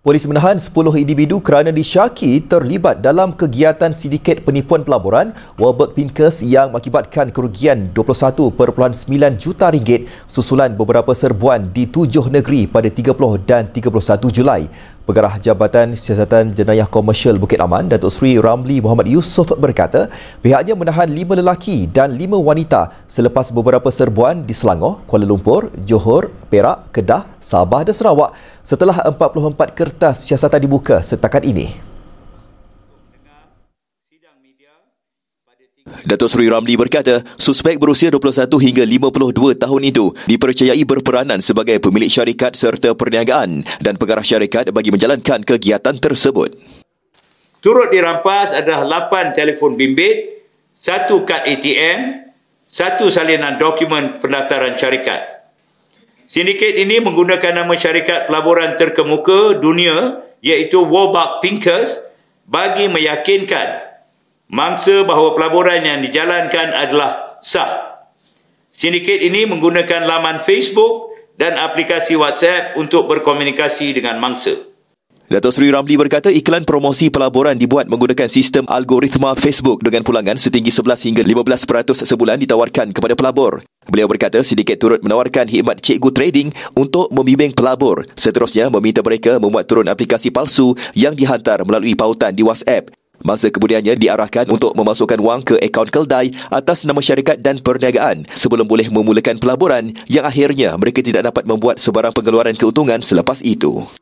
Polis menahan 10 individu kerana disyaki terlibat dalam kegiatan sindiket penipuan pelaburan Warburg Pincus yang mengakibatkan kerugian 21.9 juta ringgit susulan beberapa serbuan di tujuh negeri pada 30 dan 31 Julai. Pengarah Jabatan Siasatan Jenayah Komersial Bukit Aman, Datuk Seri Ramli Muhammad Yusof berkata, pihaknya menahan lima lelaki dan lima wanita selepas beberapa serbuan di Selangor, Kuala Lumpur, Johor, Perak, Kedah, Sabah dan Sarawak setelah 44 kertas siasatan dibuka setakat ini. Datuk Sri Ramli berkata, suspek berusia 21 hingga 52 tahun itu dipercayai berperanan sebagai pemilik syarikat serta perniagaan dan pengarah syarikat bagi menjalankan kegiatan tersebut. Turut dirampas adalah 8 telefon bimbit, 1 kad ATM, 1 salinan dokumen pendaftaran syarikat. Sindiket ini menggunakan nama syarikat pelaburan terkemuka dunia iaitu Warburg Pincus bagi meyakinkan mangsa bahawa pelaburan yang dijalankan adalah sah. Sindiket ini menggunakan laman Facebook dan aplikasi WhatsApp untuk berkomunikasi dengan mangsa. Datuk Sri Ramli berkata iklan promosi pelaburan dibuat menggunakan sistem algoritma Facebook dengan pulangan setinggi 11 hingga 15% sebulan ditawarkan kepada pelabur. Beliau berkata sindiket turut menawarkan khidmat cikgu trading untuk membimbing pelabur. Seterusnya meminta mereka membuat turun aplikasi palsu yang dihantar melalui pautan di WhatsApp Masa kemudiannya diarahkan untuk memasukkan wang ke akaun keldai atas nama syarikat dan perniagaan sebelum boleh memulakan pelaburan yang akhirnya mereka tidak dapat membuat sebarang pengeluaran keuntungan selepas itu.